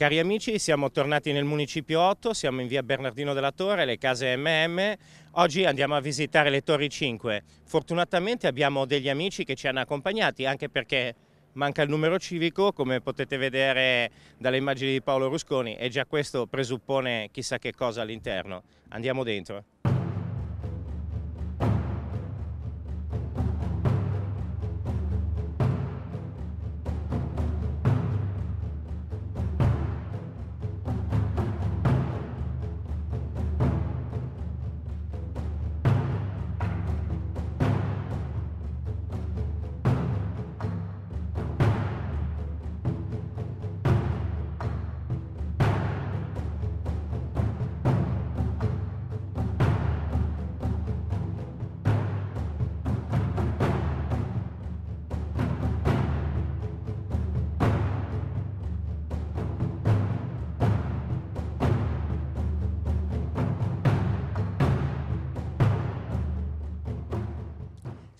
Cari amici, siamo tornati nel Municipio 8, siamo in via Bernardino della Torre, le case MM. Oggi andiamo a visitare le Torri 5. Fortunatamente abbiamo degli amici che ci hanno accompagnati, anche perché manca il numero civico, come potete vedere dalle immagini di Paolo Rusconi, e già questo presuppone chissà che cosa all'interno. Andiamo dentro.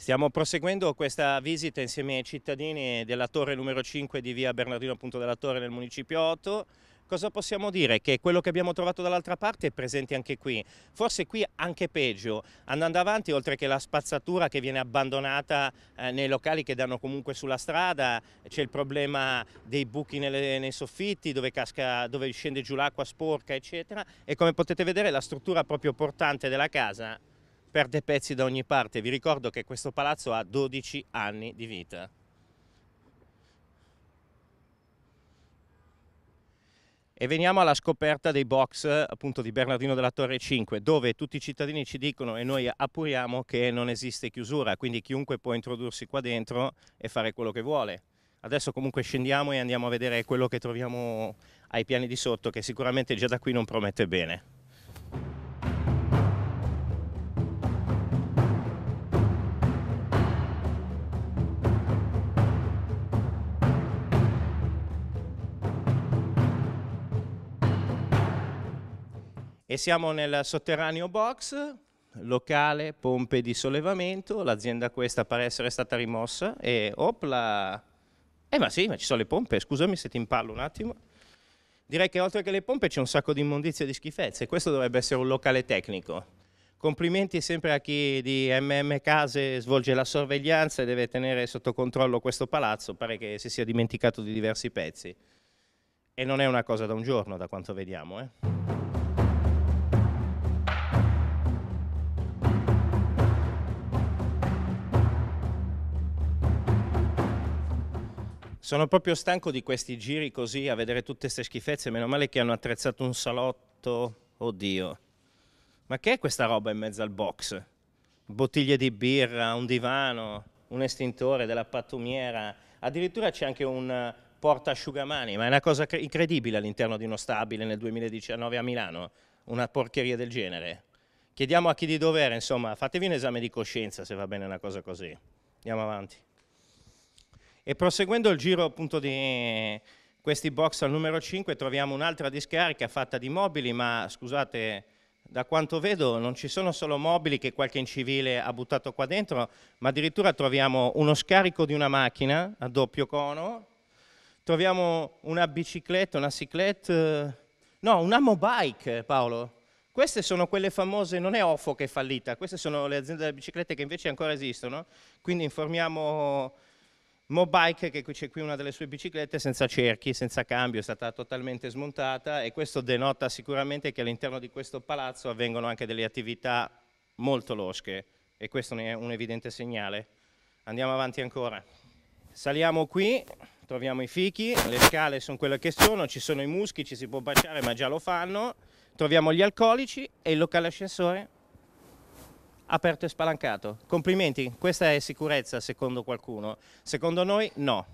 Stiamo proseguendo questa visita insieme ai cittadini della torre numero 5 di via Bernardino Punto della Torre nel municipio 8. Cosa possiamo dire? Che quello che abbiamo trovato dall'altra parte è presente anche qui, forse qui anche peggio, andando avanti oltre che la spazzatura che viene abbandonata eh, nei locali che danno comunque sulla strada, c'è il problema dei buchi nelle, nei soffitti dove, casca, dove scende giù l'acqua sporca eccetera e come potete vedere la struttura proprio portante della casa perde pezzi da ogni parte. Vi ricordo che questo palazzo ha 12 anni di vita. E veniamo alla scoperta dei box appunto di Bernardino della Torre 5, dove tutti i cittadini ci dicono e noi appuriamo che non esiste chiusura, quindi chiunque può introdursi qua dentro e fare quello che vuole. Adesso comunque scendiamo e andiamo a vedere quello che troviamo ai piani di sotto, che sicuramente già da qui non promette bene. E siamo nel sotterraneo box, locale pompe di sollevamento, l'azienda questa pare essere stata rimossa e opla, eh ma sì, ma ci sono le pompe, scusami se ti impallo un attimo. Direi che oltre che le pompe c'è un sacco di immondizie e di schifezze, questo dovrebbe essere un locale tecnico. Complimenti sempre a chi di MM Case svolge la sorveglianza e deve tenere sotto controllo questo palazzo, pare che si sia dimenticato di diversi pezzi. E non è una cosa da un giorno, da quanto vediamo. Eh. Sono proprio stanco di questi giri così a vedere tutte queste schifezze, meno male che hanno attrezzato un salotto. Oddio. Ma che è questa roba in mezzo al box? Bottiglie di birra, un divano, un estintore della pattumiera, addirittura c'è anche un eh, porta asciugamani, ma è una cosa incredibile all'interno di uno stabile nel 2019 a Milano, una porcheria del genere. Chiediamo a chi di dovere, insomma, fatevi un esame di coscienza se va bene una cosa così. Andiamo avanti. E proseguendo il giro appunto di eh, questi box al numero 5 troviamo un'altra discarica fatta di mobili, ma scusate, da quanto vedo non ci sono solo mobili che qualche incivile ha buttato qua dentro, ma addirittura troviamo uno scarico di una macchina a doppio cono, troviamo una bicicletta, una ciclette, eh, no, una mobike Paolo. Queste sono quelle famose, non è Ofo che è fallita, queste sono le aziende delle biciclette che invece ancora esistono, quindi informiamo Mobike, che c'è qui una delle sue biciclette, senza cerchi, senza cambio, è stata totalmente smontata e questo denota sicuramente che all'interno di questo palazzo avvengono anche delle attività molto losche e questo ne è un evidente segnale. Andiamo avanti ancora. Saliamo qui, troviamo i fichi, le scale sono quelle che sono, ci sono i muschi, ci si può baciare ma già lo fanno, troviamo gli alcolici e il locale ascensore aperto e spalancato. Complimenti, questa è sicurezza secondo qualcuno, secondo noi no.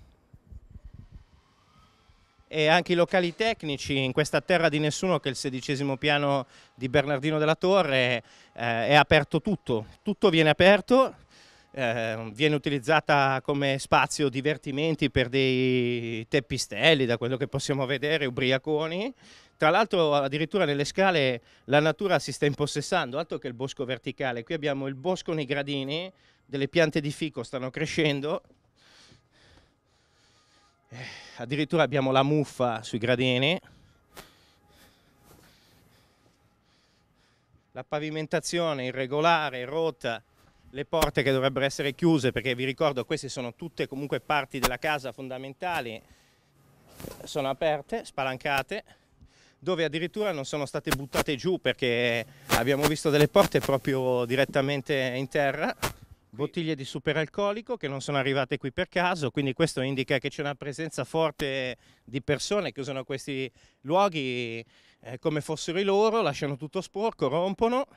E anche i locali tecnici in questa terra di nessuno che è il sedicesimo piano di Bernardino della Torre eh, è aperto tutto, tutto viene aperto, eh, viene utilizzata come spazio divertimenti per dei teppistelli, da quello che possiamo vedere, ubriaconi, tra l'altro addirittura nelle scale la natura si sta impossessando, altro che il bosco verticale. Qui abbiamo il bosco nei gradini, delle piante di fico stanno crescendo. Eh, addirittura abbiamo la muffa sui gradini. La pavimentazione irregolare, rotta, le porte che dovrebbero essere chiuse perché vi ricordo queste sono tutte comunque parti della casa fondamentali sono aperte, spalancate dove addirittura non sono state buttate giù perché abbiamo visto delle porte proprio direttamente in terra bottiglie di superalcolico che non sono arrivate qui per caso, quindi questo indica che c'è una presenza forte di persone che usano questi luoghi eh, come fossero i loro, lasciano tutto sporco, rompono,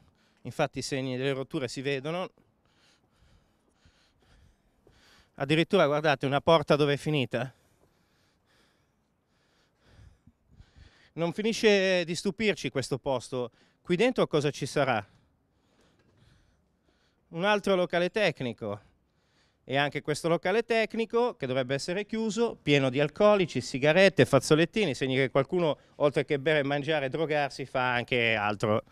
infatti i segni delle rotture si vedono. Addirittura guardate una porta dove è finita. Non finisce di stupirci questo posto. Qui dentro cosa ci sarà? Un altro locale tecnico. E anche questo locale tecnico, che dovrebbe essere chiuso, pieno di alcolici, sigarette, fazzolettini, segni che qualcuno, oltre che bere, mangiare e drogarsi, fa anche altro.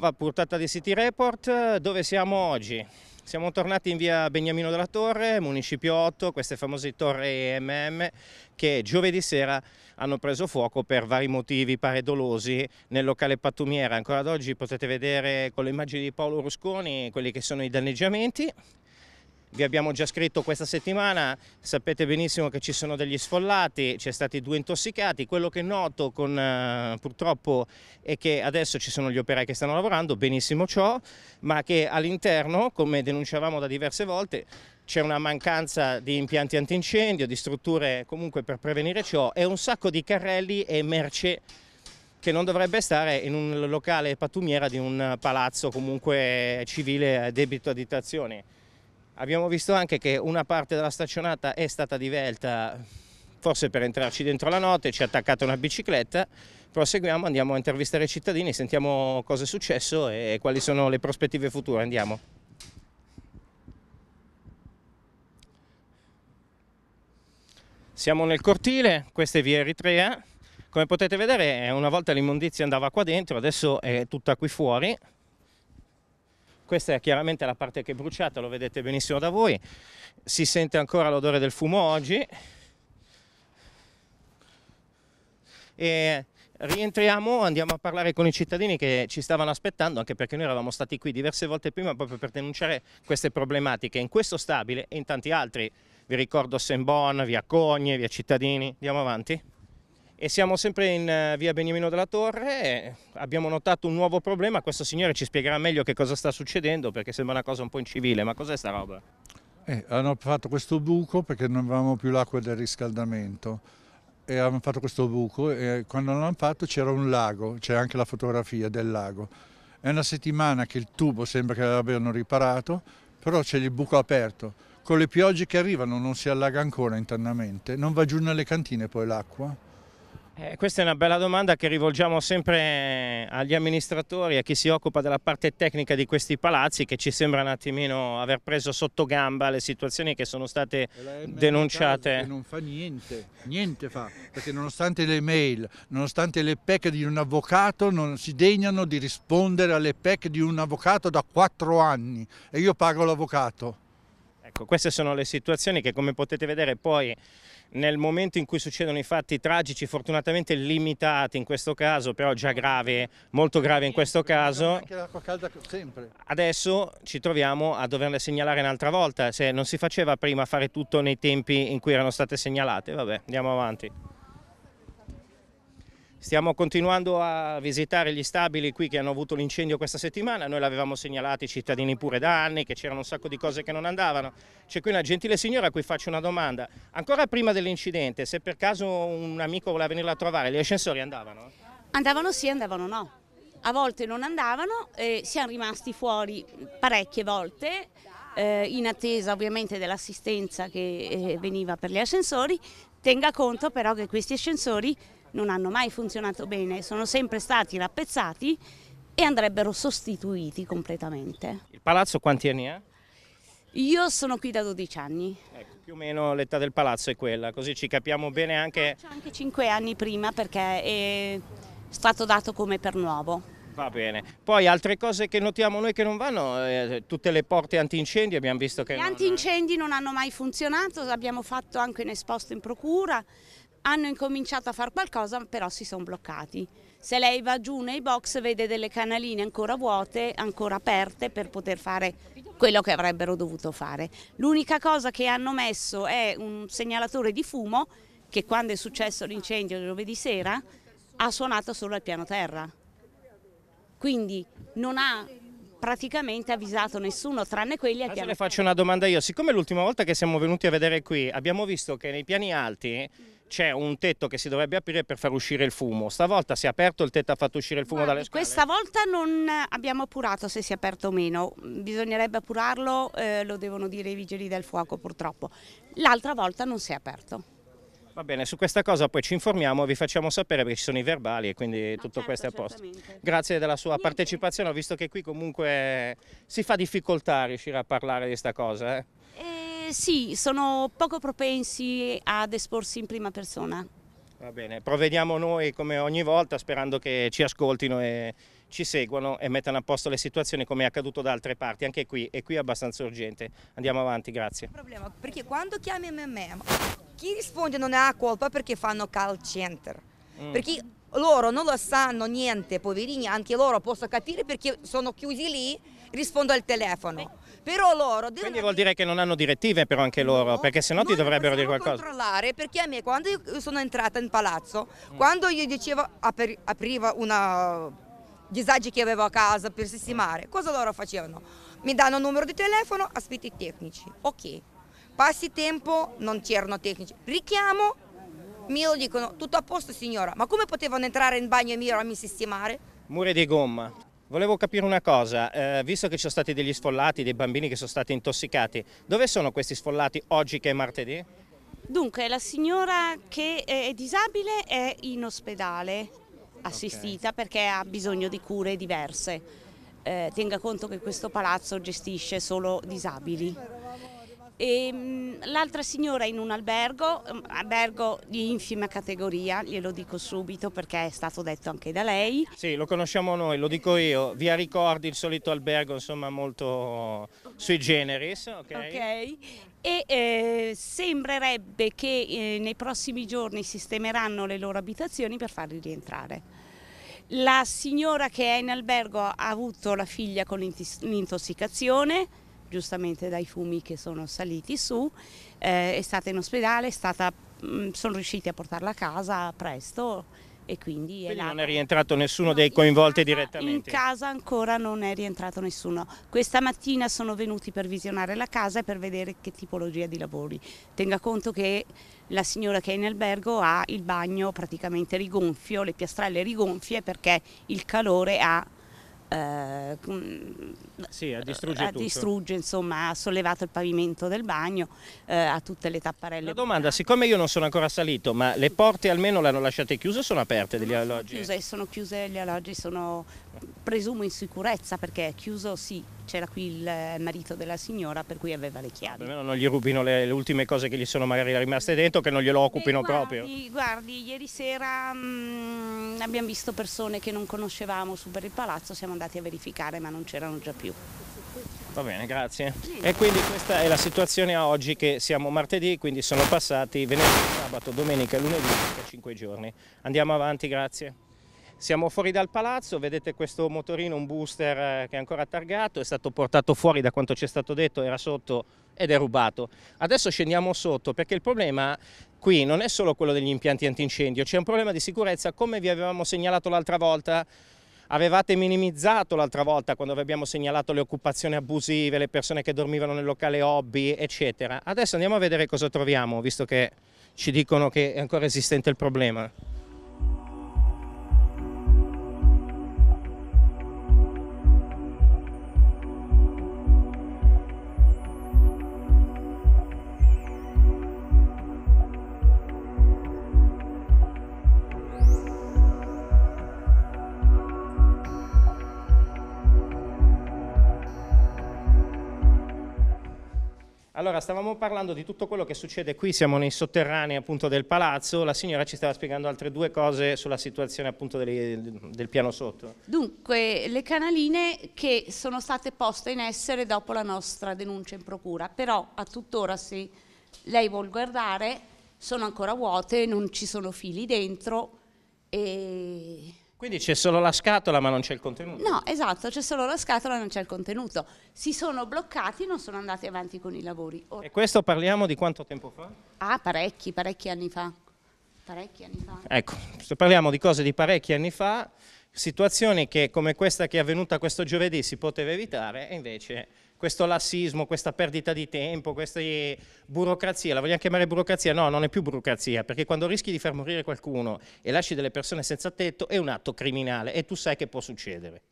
nuova puntata di City Report. Dove siamo oggi? Siamo tornati in via Beniamino della Torre, municipio 8, queste famose torri MM che giovedì sera hanno preso fuoco per vari motivi pare dolosi nel locale pattumiera. Ancora ad oggi potete vedere con le immagini di Paolo Rusconi quelli che sono i danneggiamenti. Vi abbiamo già scritto questa settimana, sapete benissimo che ci sono degli sfollati, c'è stati due intossicati, quello che noto con, eh, purtroppo è che adesso ci sono gli operai che stanno lavorando, benissimo ciò, ma che all'interno, come denunciavamo da diverse volte, c'è una mancanza di impianti antincendio, di strutture comunque per prevenire ciò e un sacco di carrelli e merce che non dovrebbe stare in un locale patumiera di un palazzo comunque civile debito a ditazioni. Abbiamo visto anche che una parte della staccionata è stata divelta forse per entrarci dentro la notte, ci è attaccata una bicicletta. Proseguiamo, andiamo a intervistare i cittadini, sentiamo cosa è successo e quali sono le prospettive future. Andiamo. Siamo nel cortile, questa è via Eritrea. Come potete vedere, una volta l'immondizia andava qua dentro, adesso è tutta qui fuori. Questa è chiaramente la parte che è bruciata, lo vedete benissimo da voi. Si sente ancora l'odore del fumo oggi. E rientriamo, andiamo a parlare con i cittadini che ci stavano aspettando, anche perché noi eravamo stati qui diverse volte prima proprio per denunciare queste problematiche in questo stabile e in tanti altri. Vi ricordo Sembon, via Cogne, via Cittadini. Andiamo avanti e siamo sempre in eh, via Beniamino della Torre abbiamo notato un nuovo problema, questo signore ci spiegherà meglio che cosa sta succedendo perché sembra una cosa un po' incivile, ma cos'è sta roba? Eh, hanno fatto questo buco perché non avevamo più l'acqua del riscaldamento e hanno fatto questo buco e quando l'hanno fatto c'era un lago, c'è anche la fotografia del lago. È una settimana che il tubo sembra che l'abbiano riparato, però c'è il buco aperto. Con le piogge che arrivano non si allaga ancora internamente, non va giù nelle cantine poi l'acqua eh, questa è una bella domanda che rivolgiamo sempre eh, agli amministratori, a chi si occupa della parte tecnica di questi palazzi che ci sembra un attimino aver preso sotto gamba le situazioni che sono state denunciate. non fa niente, niente fa, perché nonostante le mail, nonostante le PEC di un avvocato non si degnano di rispondere alle PEC di un avvocato da quattro anni e io pago l'avvocato. Ecco, queste sono le situazioni che come potete vedere poi nel momento in cui succedono i fatti tragici, fortunatamente limitati in questo caso, però già grave, molto grave in questo caso, adesso ci troviamo a doverle segnalare un'altra volta, se non si faceva prima fare tutto nei tempi in cui erano state segnalate, vabbè andiamo avanti. Stiamo continuando a visitare gli stabili qui che hanno avuto l'incendio questa settimana, noi l'avevamo segnalato ai cittadini pure da anni che c'erano un sacco di cose che non andavano. C'è qui una gentile signora a cui faccio una domanda, ancora prima dell'incidente, se per caso un amico voleva venirla a trovare, gli ascensori andavano? Andavano sì, andavano no. A volte non andavano, eh, siamo rimasti fuori parecchie volte, eh, in attesa ovviamente dell'assistenza che eh, veniva per gli ascensori. Tenga conto però che questi ascensori non hanno mai funzionato bene, sono sempre stati rappezzati e andrebbero sostituiti completamente. Il palazzo quanti anni ha? Io sono qui da 12 anni. Ecco, più o meno l'età del palazzo è quella, così ci capiamo bene anche... C'è anche 5 anni prima perché è stato dato come per nuovo. Va bene. Poi altre cose che notiamo noi che non vanno, eh, tutte le porte antincendi abbiamo visto che... Gli non... antincendi non hanno mai funzionato, abbiamo fatto anche un esposto in procura, hanno incominciato a fare qualcosa però si sono bloccati. Se lei va giù nei box vede delle canaline ancora vuote, ancora aperte per poter fare quello che avrebbero dovuto fare. L'unica cosa che hanno messo è un segnalatore di fumo che quando è successo l'incendio giovedì sera ha suonato solo al piano terra. Quindi non ha praticamente avvisato nessuno tranne quelli al piano terra. le faccio una domanda io, siccome l'ultima volta che siamo venuti a vedere qui abbiamo visto che nei piani alti c'è un tetto che si dovrebbe aprire per far uscire il fumo. Stavolta si è aperto il tetto ha fatto uscire il fumo Guardi, dalle scale? Questa volta non abbiamo appurato se si è aperto o meno, bisognerebbe appurarlo, eh, lo devono dire i vigili del fuoco purtroppo. L'altra volta non si è aperto. Va bene, su questa cosa poi ci informiamo, vi facciamo sapere perché ci sono i verbali e quindi ah, tutto certo, questo è a posto. Grazie della sua Niente. partecipazione, ho visto che qui comunque si fa difficoltà a riuscire a parlare di questa cosa. Eh. E... Eh, sì, sono poco propensi ad esporsi in prima persona. Va bene, provvediamo noi come ogni volta sperando che ci ascoltino e ci seguano e mettano a posto le situazioni come è accaduto da altre parti, anche qui, e qui è abbastanza urgente. Andiamo avanti, grazie. Problema, perché quando chiami me, chi risponde non ha colpa perché fanno call center, mm. perché loro non lo sanno niente, poverini, anche loro posso capire perché sono chiusi lì, rispondo al telefono. Però loro... Quindi vuol dire che non hanno direttive però anche loro, no, perché sennò ti dovrebbero dire qualcosa. controllare, perché a me quando sono entrata in palazzo, mm. quando io dicevo, apri, apriva una disagi che avevo a casa per sistemare, cosa loro facevano? Mi danno un numero di telefono, aspetti i tecnici, ok. Passi tempo, non c'erano tecnici, richiamo, Milo dicono tutto a posto signora, ma come potevano entrare in bagno e Milo a sistemare? Mure di gomma. Volevo capire una cosa, eh, visto che ci sono stati degli sfollati, dei bambini che sono stati intossicati, dove sono questi sfollati oggi che è martedì? Dunque, la signora che è disabile è in ospedale assistita okay. perché ha bisogno di cure diverse. Eh, tenga conto che questo palazzo gestisce solo disabili e mm, l'altra signora in un albergo, mm, albergo di infima categoria, glielo dico subito perché è stato detto anche da lei. Sì, lo conosciamo noi, lo dico io, via Ricordi, il solito albergo insomma molto sui generis. Ok, okay. e eh, sembrerebbe che eh, nei prossimi giorni sistemeranno le loro abitazioni per farli rientrare. La signora che è in albergo ha avuto la figlia con l'intossicazione, giustamente dai fumi che sono saliti su, eh, è stata in ospedale, mm, sono riusciti a portarla a casa presto e quindi, quindi è non è rientrato nessuno no, dei coinvolti casa, direttamente? In casa ancora non è rientrato nessuno. Questa mattina sono venuti per visionare la casa e per vedere che tipologia di lavori. Tenga conto che la signora che è in albergo ha il bagno praticamente rigonfio, le piastrelle rigonfie perché il calore ha eh, sì, a eh, distrugge, distrugge insomma, ha sollevato il pavimento del bagno, eh, a tutte le tapparelle. La domanda, siccome io non sono ancora salito, ma le porte almeno le hanno lasciate chiuse o sono aperte degli alloggi? Sono chiuse, sono chiuse gli alloggi, sono presumo in sicurezza perché è chiuso sì, c'era qui il eh, marito della signora per cui aveva le chiavi. Almeno ah, non gli rubino le, le, ultime cose che gli sono magari rimaste dentro, che non glielo occupino guardi, proprio. Guardi, ieri sera mh, mm, abbiamo visto persone che non conoscevamo su per il palazzo, siamo andati a verificare ma non c'erano già più. Va bene, grazie. E quindi questa è la situazione a oggi che siamo martedì, quindi sono passati venerdì, sabato, domenica, lunedì, 5 giorni. Andiamo avanti, grazie. Siamo fuori dal palazzo, vedete questo motorino, un booster eh, che è ancora targato, è stato portato fuori da quanto ci è stato detto, era sotto ed è rubato. Adesso scendiamo sotto perché il problema qui non è solo quello degli impianti antincendio, c'è un problema di sicurezza come vi avevamo segnalato l'altra volta avevate minimizzato l'altra volta quando vi abbiamo segnalato le occupazioni abusive, le persone che dormivano nel locale hobby, eccetera. Adesso andiamo a vedere cosa troviamo, visto che ci dicono che è ancora esistente il problema. Allora, stavamo parlando di tutto quello che succede qui, siamo nei sotterranei appunto del palazzo, la signora ci stava spiegando altre due cose sulla situazione appunto del, del piano sotto. Dunque, le canaline che sono state poste in essere dopo la nostra denuncia in procura, però a tuttora se lei vuol guardare sono ancora vuote, non ci sono fili dentro e quindi c'è solo la scatola ma non c'è il contenuto. No, esatto, c'è solo la scatola e non c'è il contenuto. Si sono bloccati e non sono andati avanti con i lavori. Or e questo parliamo di quanto tempo fa? Ah, parecchi, parecchi anni fa. Parecchi anni fa. Ecco, se parliamo di cose di parecchi anni fa, situazioni che come questa che è avvenuta questo giovedì si poteva evitare e invece questo lassismo, questa perdita di tempo, questa burocrazia, la vogliamo chiamare burocrazia? No, non è più burocrazia, perché quando rischi di far morire qualcuno e lasci delle persone senza tetto è un atto criminale e tu sai che può succedere.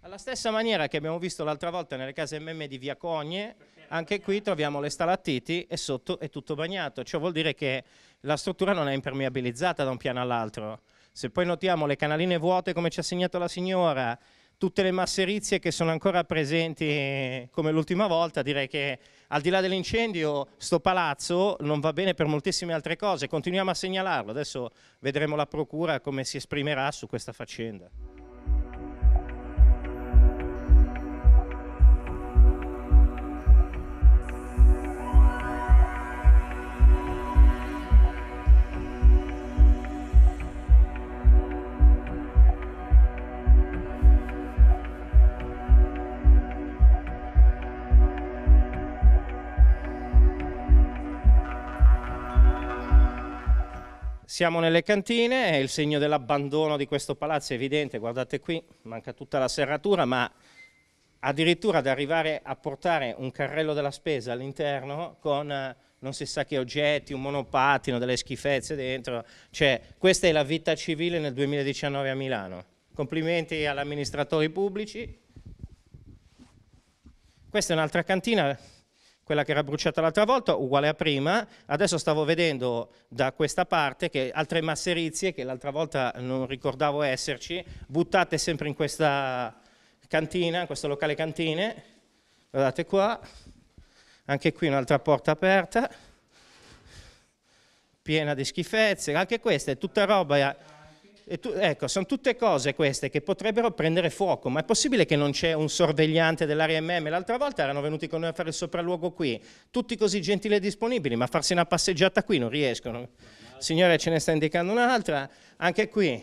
Alla stessa maniera che abbiamo visto l'altra volta nelle case MM di Via Cogne, anche qui troviamo le stalattiti e sotto è tutto bagnato, ciò vuol dire che la struttura non è impermeabilizzata da un piano all'altro. Se poi notiamo le canaline vuote come ci ha segnato la signora, tutte le masserizie che sono ancora presenti eh, come l'ultima volta, direi che al di là dell'incendio sto palazzo non va bene per moltissime altre cose, continuiamo a segnalarlo, adesso vedremo la procura come si esprimerà su questa faccenda. Siamo nelle cantine, il segno dell'abbandono di questo palazzo è evidente, guardate qui, manca tutta la serratura, ma addirittura ad arrivare a portare un carrello della spesa all'interno con eh, non si sa che oggetti, un monopattino, delle schifezze dentro, cioè questa è la vita civile nel 2019 a Milano. Complimenti agli amministratori pubblici. Questa è un'altra cantina quella che era bruciata l'altra volta, uguale a prima, adesso stavo vedendo da questa parte che altre masserizie che l'altra volta non ricordavo esserci, buttate sempre in questa cantina, in questo locale cantine, guardate qua, anche qui un'altra porta aperta, piena di schifezze, anche questa è tutta roba tu, ecco, sono tutte cose queste che potrebbero prendere fuoco, ma è possibile che non c'è un sorvegliante dell'area MM? L'altra volta erano venuti con noi a fare il sopralluogo qui, tutti così gentili e disponibili, ma farsi una passeggiata qui non riescono. Signore ce ne sta indicando un'altra, anche qui.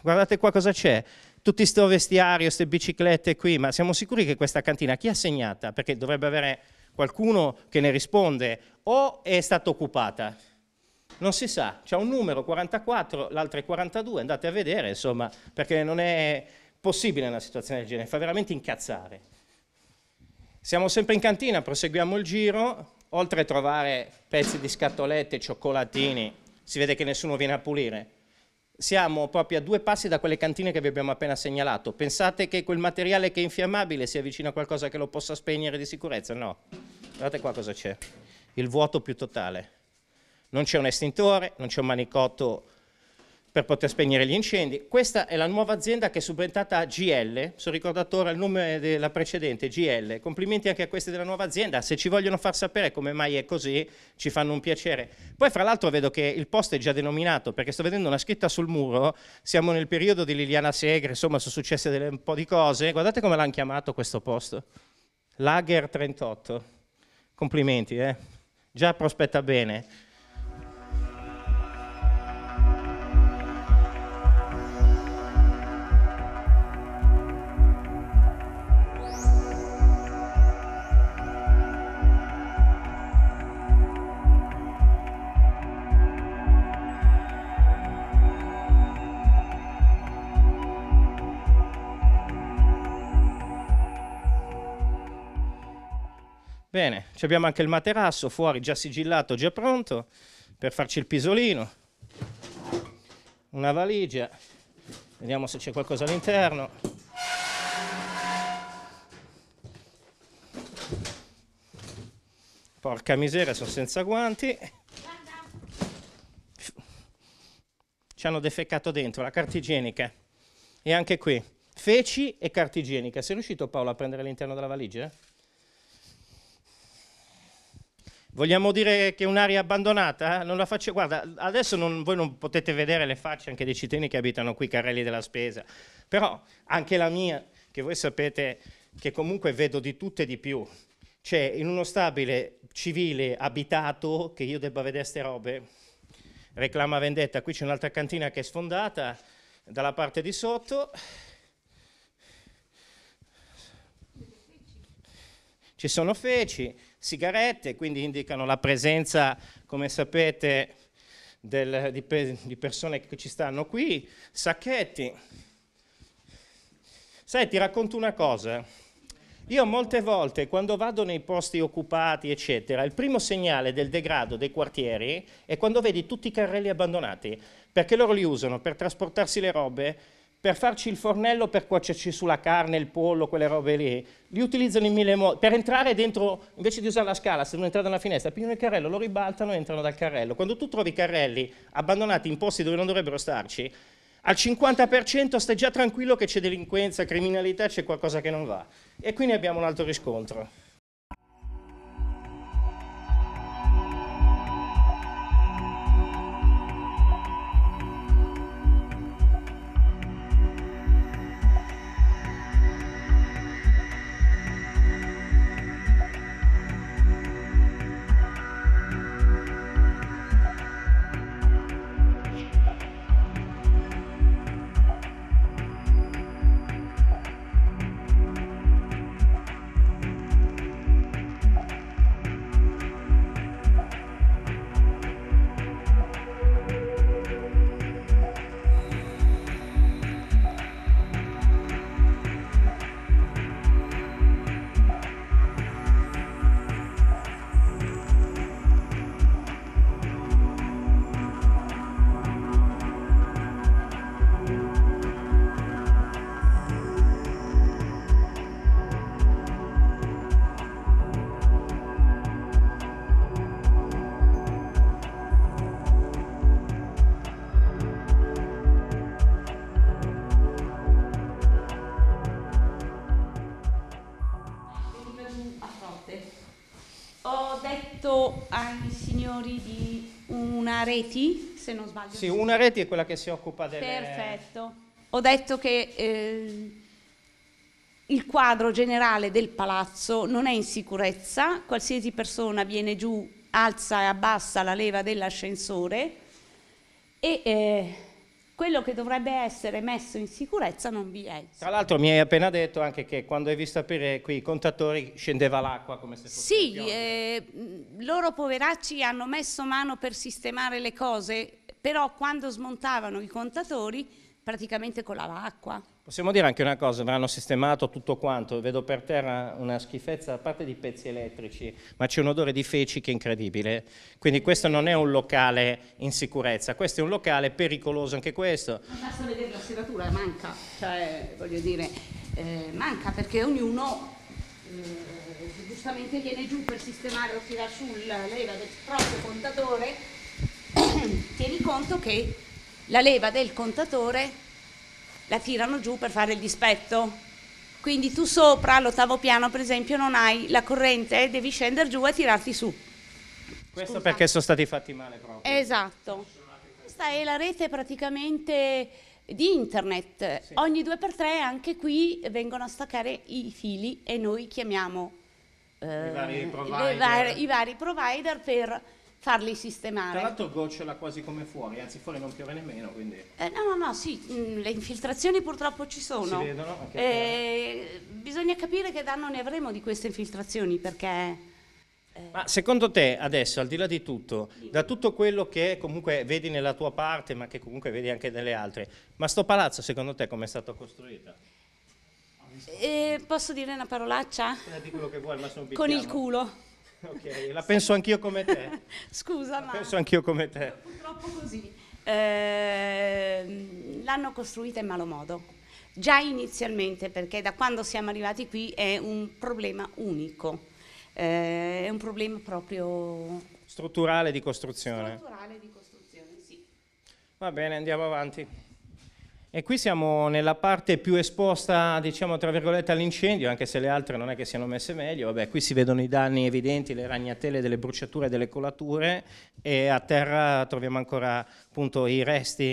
Guardate qua cosa c'è tutti sto vestiario, queste biciclette qui, ma siamo sicuri che questa cantina chi ha segnata? Perché dovrebbe avere qualcuno che ne risponde o è stata occupata? non si sa, c'è un numero 44, l'altro è 42, andate a vedere, insomma, perché non è possibile una situazione del genere, fa veramente incazzare. Siamo sempre in cantina, proseguiamo il giro, oltre a trovare pezzi di scatolette, cioccolatini, si vede che nessuno viene a pulire. Siamo proprio a due passi da quelle cantine che vi abbiamo appena segnalato. Pensate che quel materiale che è infiammabile sia vicino a qualcosa che lo possa spegnere di sicurezza? No. Guardate qua cosa c'è. Il vuoto più totale non c'è un estintore, non c'è un manicotto per poter spegnere gli incendi. Questa è la nuova azienda che è subentrata a GL, sono ricordato ora il nome della precedente, GL. Complimenti anche a questi della nuova azienda, se ci vogliono far sapere come mai è così ci fanno un piacere. Poi fra l'altro vedo che il posto è già denominato, perché sto vedendo una scritta sul muro, siamo nel periodo di Liliana Segre, insomma sono successe delle, un po' di cose, guardate come l'hanno chiamato questo posto, Lager 38. Complimenti, eh? già prospetta bene. Bene, abbiamo anche il materasso fuori già sigillato, già pronto per farci il pisolino. Una valigia, vediamo se c'è qualcosa all'interno. Porca miseria, sono senza guanti. Ci hanno defeccato dentro la carta igienica. E anche qui, feci e carta igienica. Sei riuscito Paolo a prendere l'interno della valigia? Vogliamo dire che è un'area abbandonata? Non la faccio, guarda, adesso non, voi non potete vedere le facce anche dei cittadini che abitano qui, Carrelli della Spesa, però anche la mia, che voi sapete che comunque vedo di tutto e di più, cioè in uno stabile civile abitato che io debba vedere queste robe, reclama vendetta, qui c'è un'altra cantina che è sfondata dalla parte di sotto, ci sono feci, sigarette, quindi indicano la presenza, come sapete, del, di, pe, di, persone che ci stanno qui, sacchetti. Sai, ti racconto una cosa. Io molte volte quando vado nei posti occupati, eccetera, il primo segnale del degrado dei quartieri è quando vedi tutti i carrelli abbandonati, perché loro li usano per trasportarsi le robe per farci il fornello, per cuocerci sulla carne, il pollo, quelle robe lì. Li utilizzano in mille modi. Per entrare dentro, invece di usare la scala, se non entrare da una finestra, pigliano il carrello, lo ribaltano e entrano dal carrello. Quando tu trovi i carrelli abbandonati in posti dove non dovrebbero starci, al 50% stai già tranquillo che c'è delinquenza, criminalità, c'è qualcosa che non va. E quindi abbiamo un altro riscontro. reti, se non sbaglio. Sì, una reti è quella che si occupa delle... Perfetto. Ho detto che eh, il quadro generale del palazzo non è in sicurezza, qualsiasi persona viene giù, alza e abbassa la leva dell'ascensore e... Eh, quello che dovrebbe essere messo in sicurezza non vi è. Tra l'altro mi hai appena detto anche che quando hai visto aprire qui i contatori scendeva l'acqua come se fosse Sì, eh, loro poveracci hanno messo mano per sistemare le cose, però quando smontavano i contatori praticamente colava acqua. Possiamo dire anche una cosa, avranno sistemato tutto quanto, vedo per terra una schifezza a parte di pezzi elettrici, ma c'è un odore di feci che è incredibile, quindi questo non è un locale in sicurezza, questo è un locale pericoloso anche questo. Ma basta vedere la serratura, manca, cioè voglio dire, eh, manca perché ognuno eh, giustamente viene giù per sistemare o tira sulla leva del proprio contatore, tieni conto che la leva del contatore la tirano giù per fare il dispetto. Quindi tu sopra all'ottavo piano, per esempio, non hai la corrente, devi scendere giù e tirarti su. Questo Scusa. perché sono stati fatti male proprio. Esatto. Questa è la rete praticamente di internet. Sì. Ogni due per tre anche qui vengono a staccare i fili e noi chiamiamo eh, I, vari eh, i, vari, i vari provider per farli sistemare. Tra l'altro gocciola quasi come fuori, anzi fuori non piove nemmeno, quindi... Eh, no, no, no, sì, mh, mm, le infiltrazioni purtroppo ci sono. Si vedono? Okay. Eh, bisogna capire che danno ne avremo di queste infiltrazioni, perché... Eh, ma secondo te adesso, al di là di tutto, da tutto quello che comunque vedi nella tua parte, ma che comunque vedi anche nelle altre, ma sto palazzo secondo te come è stato costruito? Eh, posso dire una parolaccia? Eh, di quello che vuoi, ma sono Con il culo. Ok, la penso anch'io come te. Scusa, la ma... penso anch'io come te. Purtroppo così. Eh, l'hanno costruita in malo modo. Già inizialmente, perché da quando siamo arrivati qui è un problema unico. Eh, è un problema proprio... Strutturale di costruzione. Strutturale di costruzione, sì. Va bene, andiamo avanti. E qui siamo nella parte più esposta, diciamo, tra virgolette, all'incendio, anche se le altre non è che siano messe meglio. Vabbè, qui si vedono i danni evidenti, le ragnatele delle bruciature e delle colature e a terra troviamo ancora appunto i resti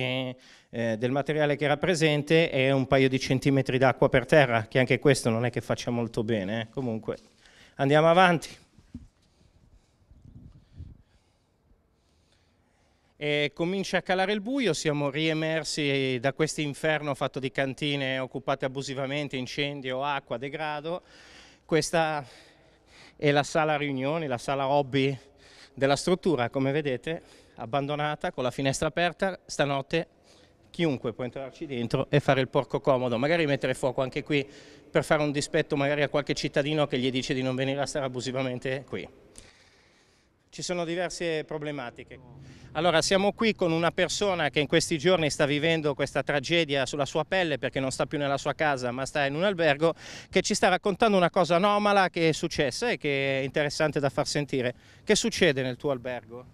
eh, del materiale che era presente e un paio di centimetri d'acqua per terra, che anche questo non è che faccia molto bene. Eh. Comunque, andiamo avanti. E comincia a calare il buio, siamo riemersi da questo inferno fatto di cantine occupate abusivamente, incendio, acqua, degrado. Questa è la sala riunioni, la sala hobby della struttura, come vedete, abbandonata, con la finestra aperta, stanotte chiunque può entrarci dentro e fare il porco comodo, magari mettere fuoco anche qui per fare un dispetto magari a qualche cittadino che gli dice di non venire a stare abusivamente qui ci sono diverse problematiche. Allora siamo qui con una persona che in questi giorni sta vivendo questa tragedia sulla sua pelle perché non sta più nella sua casa ma sta in un albergo che ci sta raccontando una cosa anomala che è successa e che è interessante da far sentire. Che succede nel tuo albergo?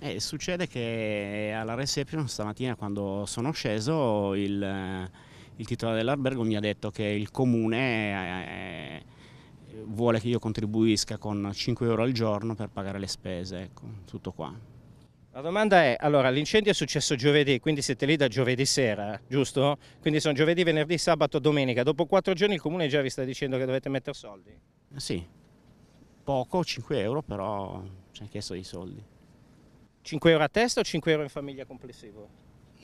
Eh, succede che alla reception stamattina quando sono sceso il, eh, il titolare dell'albergo mi ha detto che il comune... Eh, eh vuole che io contribuisca con 5 euro al giorno per pagare le spese, ecco, tutto qua. La domanda è, allora, l'incendio è successo giovedì, quindi siete lì da giovedì sera, giusto? Quindi sono giovedì, venerdì, sabato, domenica. Dopo quattro giorni il comune già vi sta dicendo che dovete mettere soldi? Sì, poco, 5 euro, però ci hanno chiesto dei soldi. 5 euro a testa o 5 euro in famiglia complessivo?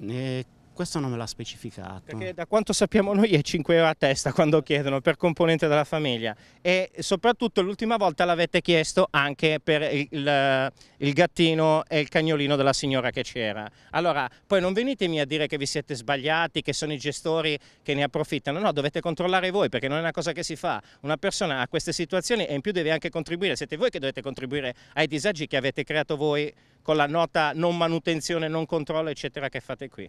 E eh, questo non me l'ha specificato. Perché da quanto sappiamo noi è 5 euro a testa quando chiedono per componente della famiglia e soprattutto l'ultima volta l'avete chiesto anche per il, il, gattino e il cagnolino della signora che c'era. Allora poi non venitemi a dire che vi siete sbagliati, che sono i gestori che ne approfittano, no dovete controllare voi perché non è una cosa che si fa. Una persona ha queste situazioni e in più deve anche contribuire, siete voi che dovete contribuire ai disagi che avete creato voi con la nota non manutenzione, non controllo eccetera che fate qui.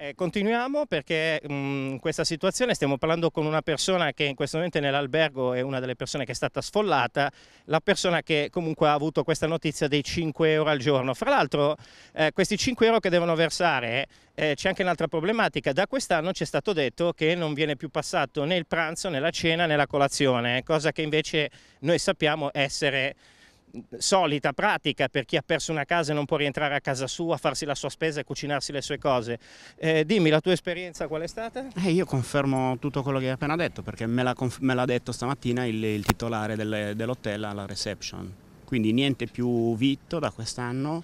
Eh, continuiamo perché in mm, questa situazione stiamo parlando con una persona che in questo momento nell'albergo è una delle persone che è stata sfollata, la persona che comunque ha avuto questa notizia dei 5 euro al giorno. Fra l'altro eh, questi 5 euro che devono versare eh, c'è anche un'altra problematica, da quest'anno ci è stato detto che non viene più passato né il pranzo né la cena né la colazione, cosa che invece noi sappiamo essere solita, pratica per chi ha perso una casa e non può rientrare a casa sua, farsi la sua spesa e cucinarsi le sue cose. Eh, dimmi la tua esperienza qual è stata? Eh, io confermo tutto quello che hai appena detto perché me l'ha, detto stamattina il, il titolare del, dell'hotel alla reception. Quindi niente più vitto da quest'anno,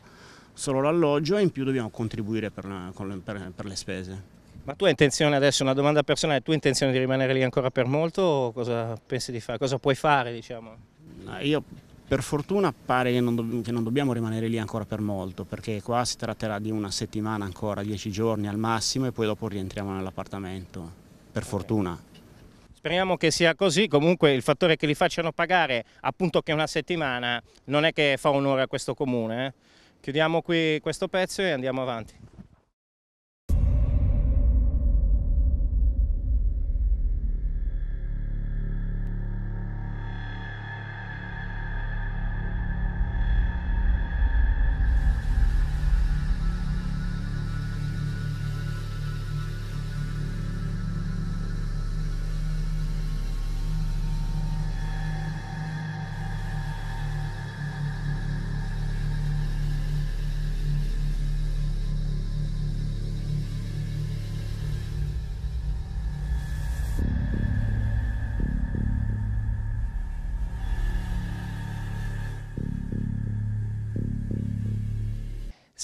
solo l'alloggio e in più dobbiamo contribuire per, la, le, per, per le spese. Ma tu hai intenzione, adesso una domanda personale, tu hai intenzione di rimanere lì ancora per molto o cosa pensi di fare? Cosa puoi fare diciamo? Ah, io per fortuna pare che non, che non dobbiamo rimanere lì ancora per molto, perché qua si tratterà di una settimana ancora, dieci giorni al massimo e poi dopo rientriamo nell'appartamento, per fortuna. Speriamo che sia così, comunque il fattore che li facciano pagare appunto che è una settimana non è che fa onore a questo comune. Eh? Chiudiamo qui questo pezzo e andiamo avanti.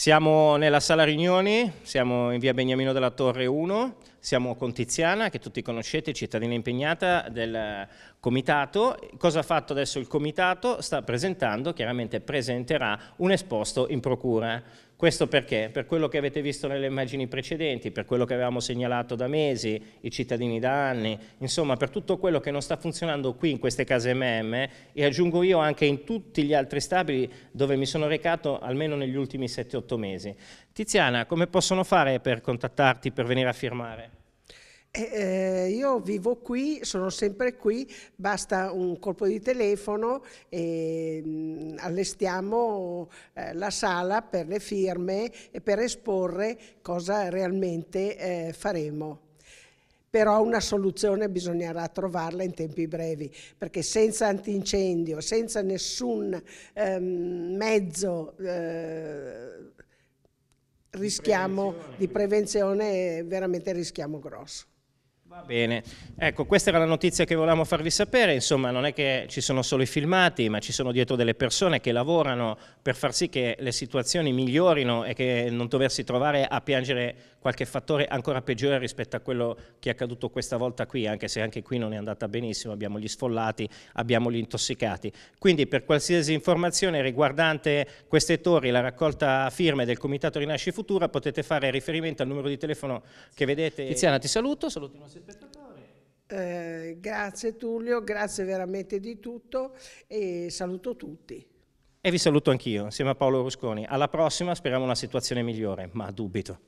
Siamo nella sala riunioni, siamo in via Beniamino della Torre 1, siamo con Tiziana, che tutti conoscete, cittadina impegnata del Comitato. Cosa ha fatto adesso il Comitato? Sta presentando, chiaramente presenterà, un esposto in procura. Questo perché? Per quello che avete visto nelle immagini precedenti, per quello che avevamo segnalato da mesi, i cittadini da anni, insomma per tutto quello che non sta funzionando qui in queste case MM e aggiungo io anche in tutti gli altri stabili dove mi sono recato almeno negli ultimi 7-8 mesi. Tiziana, come possono fare per contattarti, per venire a firmare? Eh, io vivo qui, sono sempre qui, basta un colpo di telefono e mh, mm, allestiamo eh, la sala per le firme e per esporre cosa realmente eh, faremo. Però una soluzione bisognerà trovarla in tempi brevi, perché senza antincendio, senza nessun ehm, mezzo eh, rischiamo, prevenzione. di prevenzione eh, veramente rischiamo grosso bene, ecco questa era la notizia che volevamo farvi sapere, insomma non è che ci sono solo i filmati ma ci sono dietro delle persone che lavorano per far sì che le situazioni migliorino e che non doversi trovare a piangere qualche fattore ancora peggiore rispetto a quello che è accaduto questa volta qui, anche se anche qui non è andata benissimo, abbiamo gli sfollati, abbiamo gli intossicati. Quindi per qualsiasi informazione riguardante queste torri, la raccolta firme del Comitato Rinasci Futura potete fare riferimento al numero di telefono che vedete. Tiziana ti saluto, saluto i nostri telespettatore. Eh, grazie Tullio, grazie veramente di tutto e saluto tutti. E vi saluto anch'io, insieme a Paolo Rusconi. Alla prossima, speriamo una situazione migliore, ma dubito.